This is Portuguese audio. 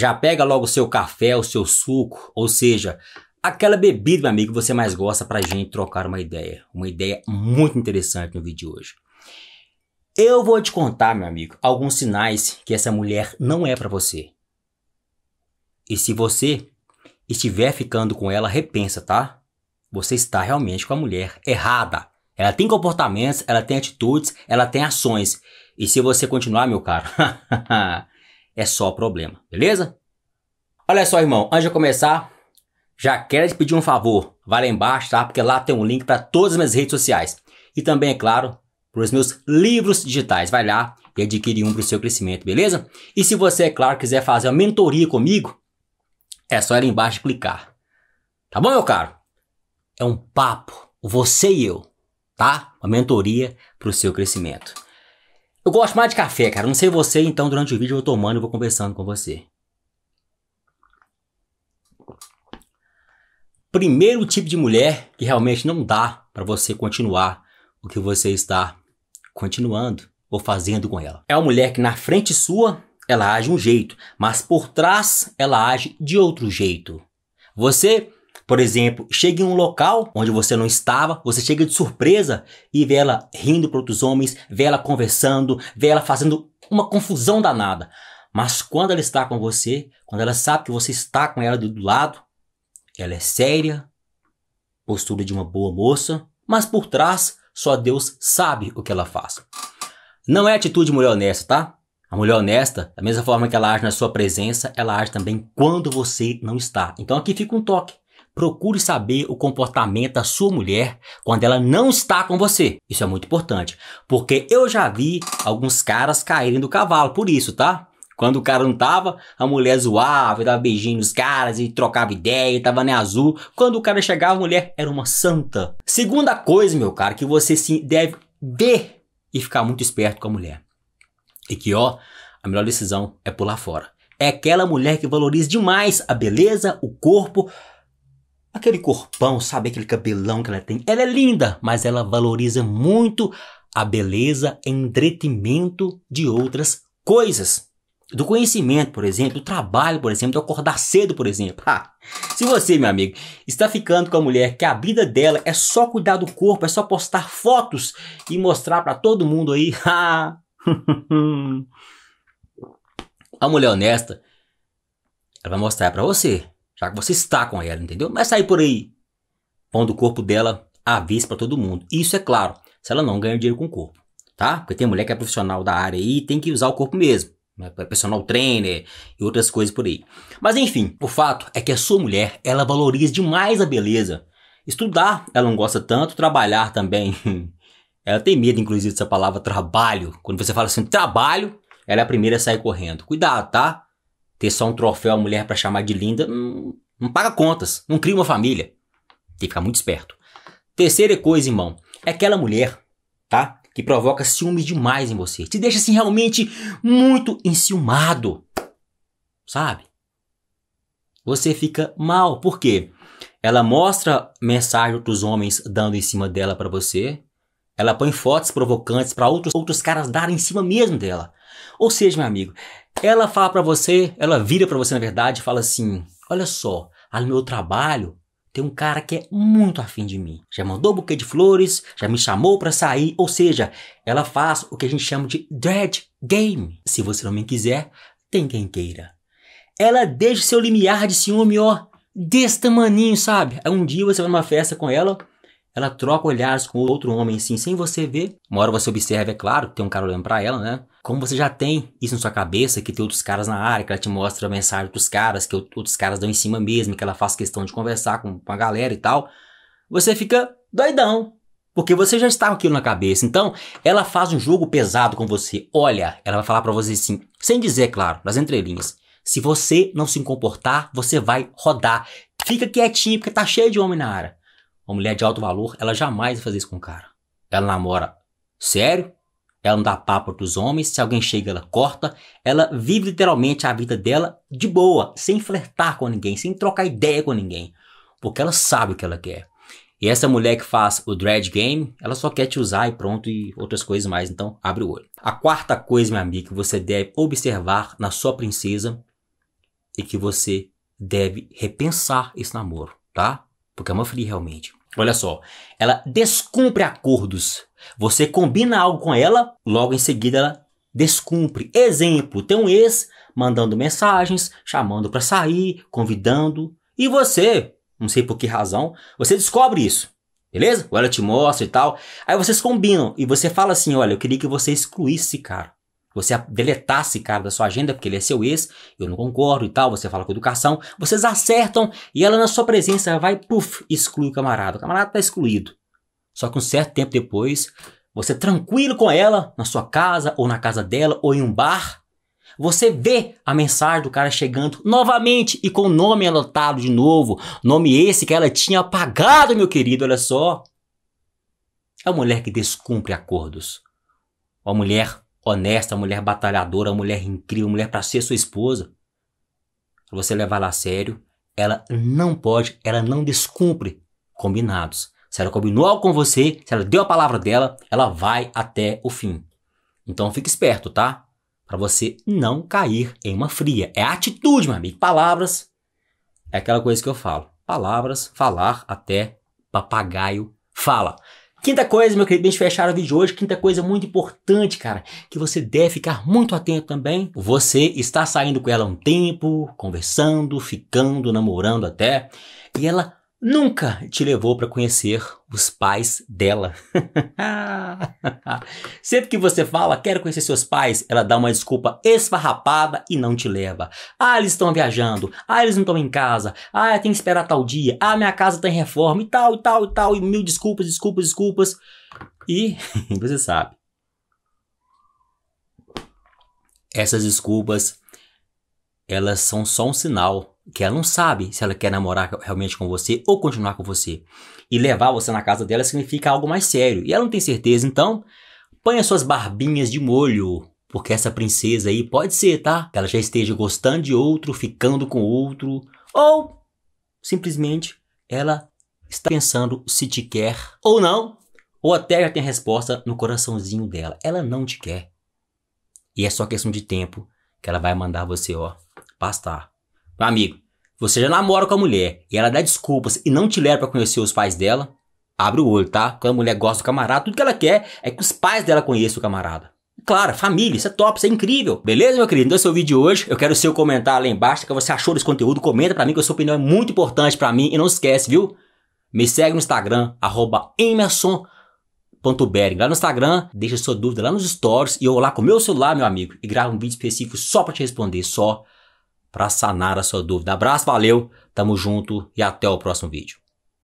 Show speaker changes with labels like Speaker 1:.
Speaker 1: Já pega logo o seu café, o seu suco, ou seja, aquela bebida, meu amigo, que você mais gosta para a gente trocar uma ideia. Uma ideia muito interessante no vídeo de hoje. Eu vou te contar, meu amigo, alguns sinais que essa mulher não é para você. E se você estiver ficando com ela, repensa, tá? Você está realmente com a mulher errada. Ela tem comportamentos, ela tem atitudes, ela tem ações. E se você continuar, meu caro, é só problema, beleza? Olha só, irmão, antes de começar, já quero te pedir um favor. Vai lá embaixo, tá? Porque lá tem um link para todas as minhas redes sociais. E também, é claro, para os meus livros digitais. Vai lá e adquire um para o seu crescimento, beleza? E se você, é claro, quiser fazer uma mentoria comigo, é só ir lá embaixo e clicar. Tá bom, meu caro? É um papo, você e eu, tá? Uma mentoria para o seu crescimento. Eu gosto mais de café, cara. Não sei você, então durante o vídeo eu vou tomando e vou conversando com você. Primeiro tipo de mulher que realmente não dá para você continuar o que você está continuando ou fazendo com ela. É uma mulher que na frente sua ela age um jeito, mas por trás ela age de outro jeito. Você por exemplo, chega em um local onde você não estava, você chega de surpresa e vê ela rindo para outros homens, vê ela conversando, vê ela fazendo uma confusão danada. Mas quando ela está com você, quando ela sabe que você está com ela do lado, ela é séria, postura de uma boa moça, mas por trás só Deus sabe o que ela faz. Não é atitude de mulher honesta, tá? A mulher honesta, da mesma forma que ela age na sua presença, ela age também quando você não está. Então aqui fica um toque procure saber o comportamento da sua mulher quando ela não está com você. Isso é muito importante, porque eu já vi alguns caras caírem do cavalo por isso, tá? Quando o cara não tava, a mulher zoava, dava beijinho nos caras e trocava ideia, e tava nem azul. Quando o cara chegava, a mulher era uma santa. Segunda coisa, meu cara, que você se deve ver e ficar muito esperto com a mulher. E que, ó, a melhor decisão é pular fora. É aquela mulher que valoriza demais a beleza, o corpo, aquele corpão, sabe? Aquele cabelão que ela tem. Ela é linda, mas ela valoriza muito a beleza em entretenimento de outras coisas. Do conhecimento, por exemplo, do trabalho, por exemplo, do acordar cedo, por exemplo. se você, meu amigo, está ficando com a mulher que a vida dela é só cuidar do corpo, é só postar fotos e mostrar para todo mundo aí. a mulher honesta, ela vai mostrar para você já que você está com ela, entendeu? Mas sair por aí pondo o corpo dela à vista para todo mundo. Isso é claro, se ela não ganha dinheiro com o corpo, tá? Porque tem mulher que é profissional da área e tem que usar o corpo mesmo. Né? Personal trainer e outras coisas por aí. Mas enfim, o fato é que a sua mulher, ela valoriza demais a beleza. Estudar, ela não gosta tanto, trabalhar também. ela tem medo, inclusive, dessa palavra trabalho. Quando você fala assim, trabalho, ela é a primeira a sair correndo. Cuidado, tá? ter só um troféu a mulher para chamar de linda, não, hum, não paga contas, não cria uma família. Tem que ficar muito esperto. Terceira coisa, irmão, é aquela mulher, tá? Que provoca ciúmes demais em você. Te deixa assim realmente muito enciumado. Sabe? Você fica mal. Por quê? Ela mostra mensagem outros homens dando em cima dela para você. Ela põe fotos provocantes para outros, outros caras darem em cima mesmo dela. Ou seja, meu amigo, ela fala para você, ela vira para você na verdade e fala assim: "Olha só, ali ah, no meu trabalho tem um cara que é muito afim de mim. Já mandou um buquê de flores, já me chamou para sair, ou seja, ela faz o que a gente chama de dread game. Se você não me quiser, tem quem queira. Ela deixa seu limiar de ciúme, ó, desse tamaninho, sabe? Aí um dia você vai numa festa com ela, ela troca olhares com outro homem, assim, sem você ver. Uma hora você observa, é claro, tem um cara olhando pra ela, né? Como você já tem isso na sua cabeça, que tem outros caras na área, que ela te mostra a mensagem dos caras, que outros caras dão em cima mesmo, que ela faz questão de conversar com, com a galera e tal, você fica doidão. Porque você já está com aquilo na cabeça. Então, ela faz um jogo pesado com você. Olha, ela vai falar para você assim, sem dizer, claro, nas entrelinhas. Se você não se comportar, você vai rodar. Fica quietinho, porque tá cheio de homem na área. Uma mulher de alto valor, ela jamais vai fazer isso com o cara. Ela namora sério, ela não dá papo os homens, se alguém chega, ela corta. Ela vive literalmente a vida dela de boa, sem flertar com ninguém, sem trocar ideia com ninguém. Porque ela sabe o que ela quer. E essa mulher que faz o Dread Game, ela só quer te usar e pronto, e outras coisas mais, então abre o olho. A quarta coisa, meu amigo, que você deve observar na sua princesa e que você deve repensar esse namoro, tá? Porque é uma fria realmente. Olha só, ela descumpre acordos você combina algo com ela, logo em seguida ela descumpre. Exemplo, tem um ex mandando mensagens, chamando para sair, convidando, e você, não sei por que razão, você descobre isso. Beleza? Ou ela te mostra e tal. Aí vocês combinam e você fala assim: olha, eu queria que você excluísse esse cara. Você deletasse esse cara da sua agenda porque ele é seu ex, eu não concordo e tal. Você fala com educação, vocês acertam e ela na sua presença vai, puf, exclui o camarada. O camarada tá excluído. Só que um certo tempo depois, você tranquilo com ela, na sua casa, ou na casa dela, ou em um bar, você vê a mensagem do cara chegando novamente e com o nome anotado de novo. Nome esse que ela tinha apagado, meu querido, olha só. É uma mulher que descumpre acordos. Uma mulher honesta, uma mulher batalhadora, uma mulher incrível, uma mulher para ser sua esposa. Se você levar ela a sério, ela não pode, ela não descumpre combinados se ela combinou algo com você, se ela deu a palavra dela, ela vai até o fim. Então fique esperto, tá? Para você não cair em uma fria. É atitude, meu amigo. Palavras é aquela coisa que eu falo. Palavras, falar até papagaio fala. Quinta coisa, meu querido, bem fechar o vídeo de hoje. Quinta coisa muito importante, cara, que você deve ficar muito atento também. Você está saindo com ela um tempo, conversando, ficando, namorando até, e ela nunca te levou para conhecer os pais dela. Sempre que você fala, quero conhecer seus pais, ela dá uma desculpa esfarrapada e não te leva. Ah, eles estão viajando. Ah, eles não estão em casa. Ah, tem que esperar tal dia. Ah, minha casa tem tá em reforma e tal, e tal, e tal. E mil desculpas, desculpas, desculpas. E você sabe. Essas desculpas elas são só um sinal que ela não sabe se ela quer namorar realmente com você ou continuar com você. E levar você na casa dela significa algo mais sério. E ela não tem certeza, então as suas barbinhas de molho, porque essa princesa aí pode ser, tá? Que ela já esteja gostando de outro, ficando com outro, ou simplesmente ela está pensando se te quer ou não, ou até já tem a resposta no coraçãozinho dela. Ela não te quer. E é só questão de tempo que ela vai mandar você, ó, bastar. Meu amigo, você já namora com a mulher e ela dá desculpas e não te leva para conhecer os pais dela, abre o olho, tá? Quando a mulher gosta do camarada, tudo que ela quer é que os pais dela conheçam o camarada. Claro, família, isso é top, isso é incrível. Beleza, meu querido? Então esse é o vídeo de hoje. Eu quero o seu comentário lá embaixo, o que você achou desse conteúdo. Comenta pra mim que a sua opinião é muito importante pra mim. E não esquece, viu? Me segue no Instagram, arroba emerson.bering. Lá no Instagram, deixa sua dúvida lá nos stories e eu vou lá com o meu celular, meu amigo, e gravo um vídeo específico só pra te responder, só para sanar a sua dúvida. Abraço, valeu, tamo junto e até o próximo vídeo.